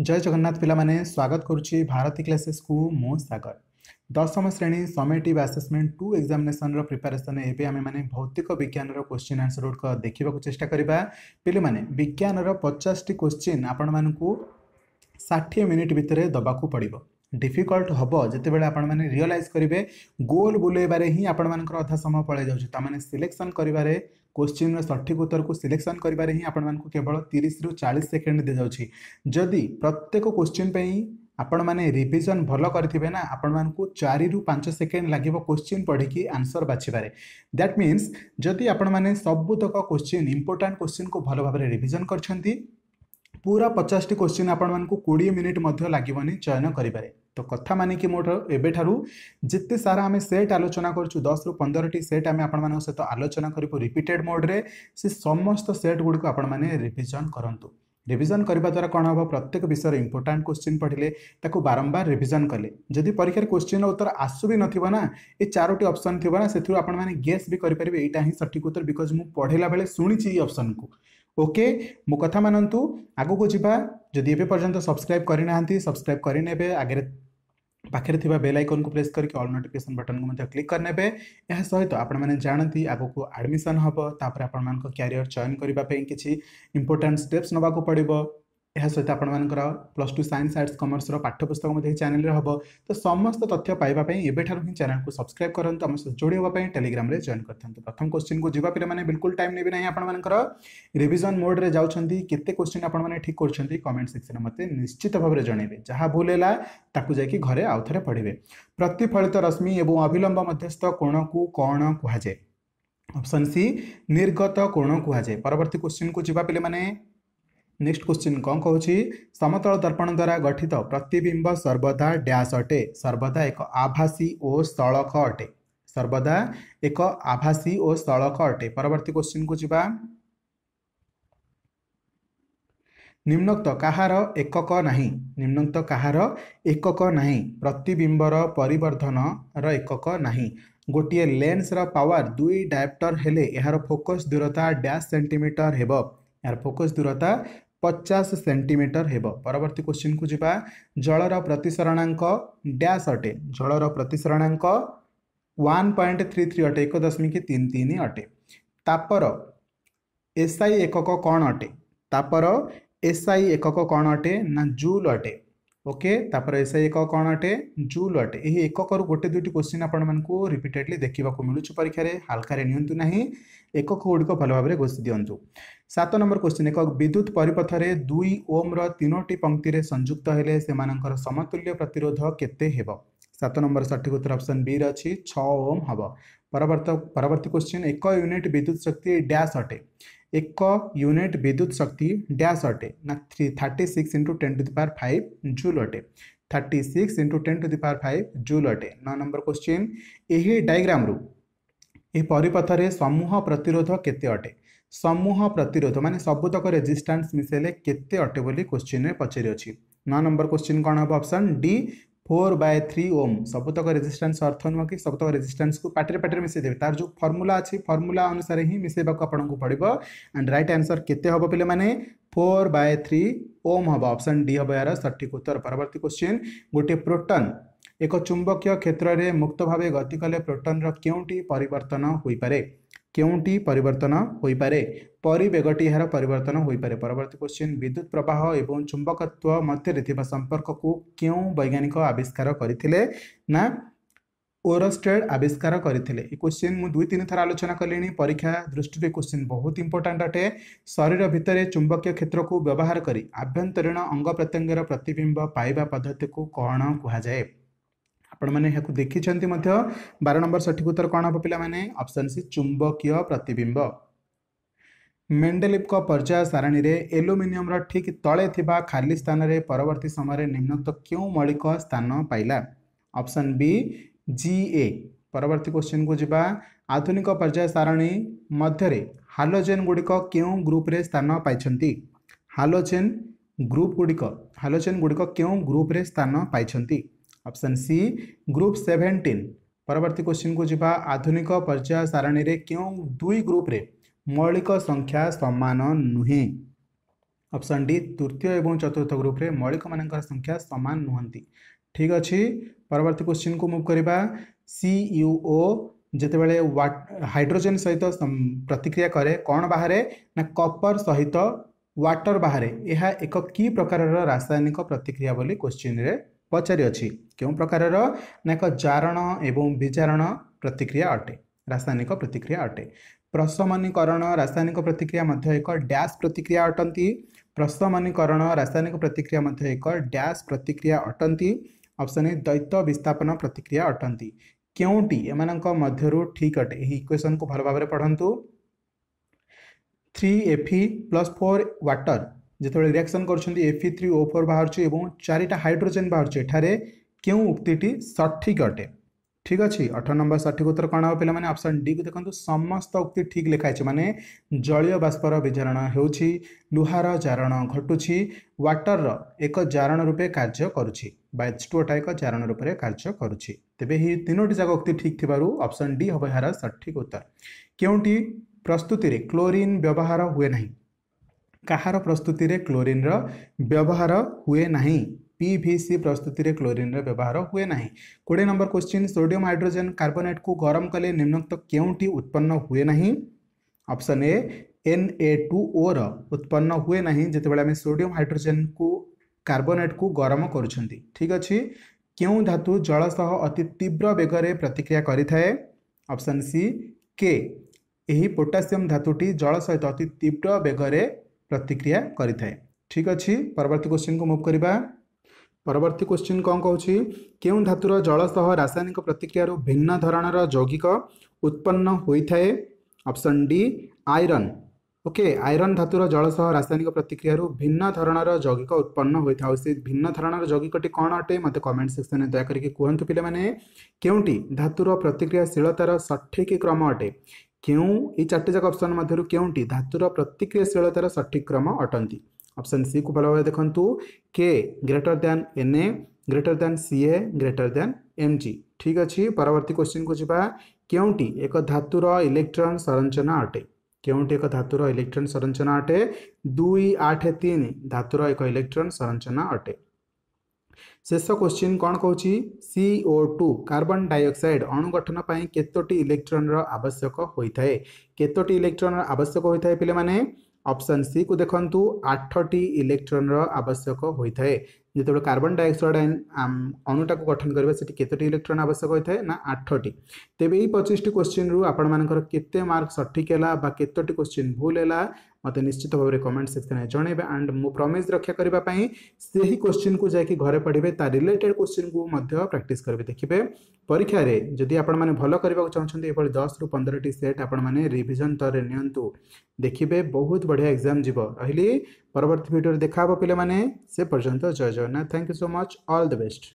ଜୟ ଜଗନ୍ନାଥ ପିଲାମାନେ ସ୍ୱାଗତ କରୁଛି ଭାରତୀ କ୍ଲାସେସ୍କୁ ମୁଁ ସାଗର ଦଶମ ଶ୍ରେଣୀ ସମେଟିଭ୍ ଆସେସମେଣ୍ଟ ଟୁ ଏକ୍ଜାମିନେସନ୍ର ପ୍ରିପାରେସନ୍ ଏବେ ଆମେମାନେ ଭୌତିକ ବିଜ୍ଞାନର କ୍ୱେଶ୍ଚିନ୍ ଆନ୍ସର୍ ଗୁଡ଼ିକ ଦେଖିବାକୁ ଚେଷ୍ଟା କରିବା ପିଲାମାନେ ବିଜ୍ଞାନର ପଚାଶଟି କ୍ୱେଶ୍ଚିନ୍ ଆପଣମାନଙ୍କୁ ଷାଠିଏ ମିନିଟ୍ ଭିତରେ ଦେବାକୁ ପଡ଼ିବ डिफिकल्ट हम जिते आपलाइज करेंगे गोल बुलेबारे ही आपर अधा समय पलि जाने सिलेक्शन करेंगे क्वेश्चन रठिक उत्तर को सिलेक्शन कर केवल तीस रु चालीस सेकेंड दि जाऊँगी जदि प्रत्येक क्वेश्चन पर परिजन भल करेंगे ना आपण मूँ चारि पांच सेकेंड लगे क्वेश्चन पढ़ की आंसर बाछबारे दैट मीनस जदि आपने सबुतक क्वेश्चन इंपोर्टां क्वेश्चन को भल भाव रिविजन कर पूरा पचास टी क्वेश्चन आपण कोड़े मिनिट लगे चयन करें तो कथ मानिक मोटर जिते सारा आम सेट आलोचना करुँ दस रु पंदर सेट आम आपण सहित आलोचना करूँ रिपीटेड मोड्रे से समस्त सेट गुड़क आपजन करूँ रिविजन करने द्वारा कौन हम प्रत्येक विषय इंपोर्टां क्वेश्चन पढ़ले बारंबार रिविजन कले जदि परीक्षा क्वेश्चन उत्तर आसु भी ना ये चारोटी अप्सन थी से आप गेस भी करेंगे यहाँ ही सठिक उत्तर बिकज मुझे पढ़ला बेले शुणी अप्सन को ଓକେ ମୋ କଥା ମାନନ୍ତୁ ଆଗକୁ ଯିବା ଯଦି ଏବେ ପର୍ଯ୍ୟନ୍ତ ସବସ୍କ୍ରାଇବ୍ କରିନାହାନ୍ତି ସବସ୍କ୍ରାଇବ୍ କରିନେବେ ଆଗରେ ପାଖରେ ଥିବା ବେଲ୍ ଆଇକନ୍କୁ ପ୍ରେସ୍ କରିକି ଅଲ୍ ନୋଟିଫିକେସନ୍ ବଟନ୍କୁ ମଧ୍ୟ କ୍ଲିକ୍ କରିନେବେ ଏହା ସହିତ ଆପଣମାନେ ଜାଣନ୍ତି ଆଗକୁ ଆଡ଼ମିସନ୍ ହେବ ତାପରେ ଆପଣମାନଙ୍କ କ୍ୟାରିୟର ଚୟନ କରିବା ପାଇଁ କିଛି ଇମ୍ପୋର୍ଟାଣ୍ଟ ଷ୍ଟେପ୍ସ ନେବାକୁ ପଡ଼ିବ यह सहित आपर plus two science arts commerce पाठ्यपुस्तक चेल हे तो समस्त तथ्य पाइबापे चैनल को सब्सक्राइब करूँ आम सहित जोड़ी हेपाई टेलीग्राम में जॉन करते हैं प्रथम क्वेश्चन को जीवा पे बिल्कुल टाइम ने भी नहीं आपर रिविजन मोड मोड्रे जाते क्वेश्चन आपने ठीक कर कमेंट सेक्शन में मत निश्चित भाव में जनइबे जहाँ भूल है घर आउ थे पढ़े प्रतिफलित रश्मि और अविलंब मध्यस्थ कोण को कौन कहुए ऑप्शन सी निर्गत कोण कहुए परवर्त क्वेश्चन को जीवा पे नेक्स्ट क्वेश्चन समतल दर्पण द्वारा गठित प्रतिबिंब सर्वदा ड्यास अटे सर्वदा एक आभासी अटे सर्वदा एक आभासी अटे अरू क्वेश्चन कुम्नक्त जीवा निम्नक्त एकक नाही प्रतिबिंबर परिवर्धन र एकक नाही गोटिए लेंस र पावर दुई हेले यहाँ फोकस दूरता ड्यास सेन्टिमिटर यार फोकस दूरता ପଚାଶ ସେଣ୍ଟିମିଟର ହେବ ପରବର୍ତ୍ତୀ କୋଶ୍ଚିନ୍କୁ ଯିବା ଜଳର ପ୍ରତିସରଣାଙ୍କ ଡ୍ୟାସ୍ ଅଟେ ଜଳର ପ୍ରତିସରଣାଙ୍କ ୱାନ୍ ପଏଣ୍ଟ ଥ୍ରୀ ଥ୍ରୀ ଅଟେ ଏକ ଦଶମିକ ତିନି ତିନି ଅଟେ ତାପର ଏସ୍ଆଇ ଏକକ କ'ଣ ଅଟେ ତାପର ଏସ୍ଆଇ ଏକକ କ'ଣ ଅଟେ ନା ଜୁଲ୍ ଅଟେ ओके एस आई एक कौन अटे जूल अटे यही एकक रु गोटे दुईट क्वेश्चन आपण रिपीटेडली देखा मिलूँ परीक्षा में हालकर निना एकक गुड़िक भल भाव घोषित दिंतु सात नंबर क्वेश्चन एक विद्युत परिपथर दुई ओम रनो पंक्ति में संयुक्त हेले से समतुल्य प्रतिरोध केत नंबर सठिक उत्तर अप्सन बी रही छ ओम हम परवर्त परवर्ती क्वेश्चन एक यूनिट विद्युत शक्ति डैश अटे एक यूनिट विद्युत शक्ति डैश अटे ना three thirty six into ten to the power five joule अटे thirty six into ten to the power five joule अटे नौ नंबर क्वेश्चन यही डायग्राम रु परिपथर समूह प्रतिरोध के अटे समूह प्रतिरोध मान सबुतक रेजिस्टान्स मिसेले के अटे क्वेश्चन में पचारि अच्छी नौ नंबर क्वेश्चन कौन हम option D four by three ohm सबुतक रेजिस्टान्स अर्थ नुह कि सबुतक रेजिस्टान्स को पटे पाटे मिसेदेवे तार जो फर्मूला अच्छी फर्मुला अनुसार ही मिसेवाक आपको पड़ो एंड रईट आंसर के पे फोर बाय थ्री ओम हम ऑप्शन डी हम यार सठिक उत्तर परवर्त क्वेश्चन गोटे प्रोटन एक चुंबकीय क्षेत्र में मुक्त भाव गति कले प्रोटन रोटी पर परिवर्तन क्योंटी परिवर्तन हो पारे परेगटी यार परिवर्तन हो पारे परवर्त क्वेश्चन विद्युत प्रवाह एवं चुंबकत्व मध्य संपर्क को क्यों वैज्ञानिक आविष्कार करते ना ओरस्टेड आविष्कार करते क्वेश्चन मुझे दुई तीन थर आलोचना कले परीक्षा दृष्टि क्वेश्चन बहुत इंपोर्टाट अटे शरीर भितर चुंबक क्षेत्र को व्यवहार कर आभ्यंतरीण अंग प्रत्यंगर प्रतिबिंब पाइबा पद्धति को कौन कहुए ଆପଣମାନେ ଏହାକୁ ଦେଖିଛନ୍ତି ମଧ୍ୟ ବାର ନମ୍ବର ସଠିକ ଉତ୍ତର କ'ଣ ହେବ ପିଲାମାନେ ଅପସନ୍ ସି ଚୁମ୍ବକୀୟ ପ୍ରତିବିମ୍ବ ମେଣ୍ଡେଲିଭଙ୍କ ପର୍ଯ୍ୟାୟ ସାରଣୀରେ ଏଲୁମିନିୟମର ଠିକ୍ ତଳେ ଥିବା ଖାଲି ସ୍ଥାନରେ ପରବର୍ତ୍ତୀ ସମୟରେ ନିମ୍ନୋକ୍ତ କେଉଁ ମୌଳିକ ସ୍ଥାନ ପାଇଲା ଅପସନ୍ ବି ଜି ଏ ପରବର୍ତ୍ତୀ କ୍ୱେଶ୍ଚିନ୍କୁ ଯିବା ଆଧୁନିକ ପର୍ଯ୍ୟାୟ ସାରଣୀ ମଧ୍ୟରେ ହାଲୋଜେନ୍ ଗୁଡ଼ିକ କେଉଁ ଗ୍ରୁପ୍ରେ ସ୍ଥାନ ପାଇଛନ୍ତି ହାଲୋଜେନ୍ ଗ୍ରୁପ୍ ଗୁଡ଼ିକ ହାଲୋଜେନ୍ ଗୁଡ଼ିକ କେଉଁ ଗ୍ରୁପ୍ରେ ସ୍ଥାନ ପାଇଛନ୍ତି ऑप्शन सी ग्रुप सेभेन्टीन परवर्त क्वेश्चन को जी आधुनिक पर्याय सारणी में क्यों दुई ग्रुप मौलिक संख्या सामान नुहे ऑप्शन डी तृतीय एवं चतुर्थ ग्रुप मौलिक मान संख्या सामान नुहति ठीक अच्छे परवर्त क्वेश्चन को मुव करवा सी यूओ जिते बड़े हाइड्रोजेन सहित प्रतिक्रिया कै कौन बाहर ना कपर सहित वाटर बाहर यह एक कि प्रकार रासायनिक प्रतिक्रिया क्वेश्चन में पचार क्यों प्रकार ना एक जारण एवं विचारण प्रतिक्रिया अटे रासायनिक प्रतिक्रिया अटे प्रसमनीकरण रासायनिक प्रतिक्रिया एक डैश प्रतिक्रिया अटंती प्रसमनीकरण रासायनिक प्रतिक्रिया एक ड्यास प्रतिक्रिया अटंती अप्सन ए द्वैत विस्थापन प्रतिक्रिया अटंती क्योंटी एम ठीक अटे इक्वेशन को भल भाव पढ़ू थ्री एफि प्लस फोर व्टर যেতবে রিয়াকশন করছেন এফি থ্রি ও ফোর বাহুছি এবং চারিটা হাইড্রোজেন বাহুছে এখানে কেউ উক্তিটি সঠিক অটে ঠিক আছে অঠর নম্বর সঠিক উত্তর কোণ হব পিলামানে অপশন ডি কু দেখুন সমস্ত উক্তি ঠিক লেখা হয়েছে মানে জলীয় বাষ্পর বিজারণ হেউছি লুহার জারণ ঘটুছি ওয়াটরর এক জারণ রূপে কার্য করুছি বা এচ টু ওটা এক জারণ রূপে কার্য করুছি তেবে এই তিনোটি যাক উক্তি ঠিক থাকার অপশন ডি হব এর সঠিক উত্তর কেউটি প্রস্তুতিরে ক্লোরিন ব্যবহার হুয়ে না कहार प्रस्तुति में क्लोरीन र्यवहार हुए ना पी भि सी प्रस्तुति में क्लोरीन र्यवहार हुए ना कोड़े number question sodium hydrogen carbonate को गरम कले निम्नक्त के उत्पन्न हुए ना option A N A two O रत्पन्न हुए ना जिते आम सोडियम हाइड्रोजेन को कार्बोनेट को गरम कर ठीक अच्छे क्यों धातु जलसह अति तीव्र बेगर प्रतिक्रिया करें अपसन सी के यही पोटासीयम धातुटी जल सहित अति तीव्र बेगर ପ୍ରତିକ୍ରିୟା କରିଥାଏ ଠିକ୍ ଅଛି ପରବର୍ତ୍ତୀ କୋଶ୍ଚିନ୍କୁ ମୁଭ୍ କରିବା ପରବର୍ତ୍ତୀ କୋଶ୍ଚିନ୍ କ'ଣ କହୁଛି କେଉଁ ଧାତୁର ଜଳ ସହ ରାସାୟନିକ ପ୍ରତିକ୍ରିୟାରୁ ଭିନ୍ନ ଧରଣର ଯୌଗିକ ଉତ୍ପନ୍ନ ହୋଇଥାଏ option D iron okay iron ଧାତୁର ଜଳ ସହ ରାସାୟନିକ ପ୍ରତିକ୍ରିୟାରୁ ଭିନ୍ନ ଧରଣର ଯୌଗିକ ଉତ୍ପନ୍ନ ହୋଇଥାଏ ସେ ଭିନ୍ନ ଧରଣର ଯୌଗିକଟି କ'ଣ ଅଟେ ମୋତେ କମେଣ୍ଟ ସେକ୍ସନରେ ଦୟାକରିକି କୁହନ୍ତୁ ପିଲାମାନେ କେଉଁଟି ଧାତୁର ପ୍ରତିକ୍ରିୟାଶୀଳତାର ସଠିକ୍ କ୍ରମ ଅଟେ କେଉଁ ଏଇ ଚାରୋଟି ଯାକ ଅପସନ୍ ମଧ୍ୟରୁ କେଉଁଟି ଧାତୁର ପ୍ରତିକ୍ରିୟାଶୀଳତାର ସଠିକ୍ କ୍ରମ ଅଟନ୍ତି ଅପସନ୍ ସିକୁ ଭଲ ଭାବେ ଦେଖନ୍ତୁ K greater than N A greater than C A greater than M G ଠିକ୍ ଅଛି ପରବର୍ତ୍ତୀ କ୍ୱେଶ୍ଚିନ୍କୁ ଯିବା କେଉଁଟି ଏକ ଧାତୁର ଇଲେକ୍ଟ୍ରନ୍ ସଂରଚନା ଅଟେ କେଉଁଟି ଏକ ଧାତୁର ଇଲେକ୍ଟ୍ରନ୍ ସଂରଚନା ଅଟେ ଦୁଇ ଆଠ ତିନି ଧାତୁର ଏକ ଇଲେକ୍ଟ୍ରନ୍ ସଂରଚନା ଅଟେ ଶେଷ କ୍ୱେଶ୍ଚିନ୍ କ'ଣ କହୁଛି C O two carbon dioxide ଅଣୁ ଗଠନ ପାଇଁ କେତୋଟି ଇଲେକ୍ଟ୍ରନର ଆବଶ୍ୟକ ହୋଇଥାଏ କେତୋଟି ଇଲେକ୍ଟ୍ରନର ଆବଶ୍ୟକ ହୋଇଥାଏ ପିଲାମାନେ ଅପସନ୍ ସିକୁ ଦେଖନ୍ତୁ ଆଠଟି ଇଲେକ୍ଟ୍ରନର ଆବଶ୍ୟକ ହୋଇଥାଏ जिते कार्बन डाइअक्साइड अणुटा को गठन करेंगे केतोटी इलेक्ट्रोन आवश्यक होता है ना आठटी तेज यही पचिशट क्वेश्चन रू आपर के मार्क सठिक है केतोट क्वेश्चन भूल है मत निश्चित भाव में कमेंट सेक्शन जन एंड आंड मु प्रमिज रक्षा करने से ही क्वेश्चन को जैक घर पढ़े रिलेटेड क्वेश्चन को प्राक्ट करेंगे देखिए परीक्षा में जदि आपण मैंने भल करने चाहते ये दस रु पंदर सेट आपजन तौर नि देखिए बहुत बढ़िया एक्जाम जीव रही परवर्त भिडे देखा पे से पर्यटन जय जय Thank you so much. All the best.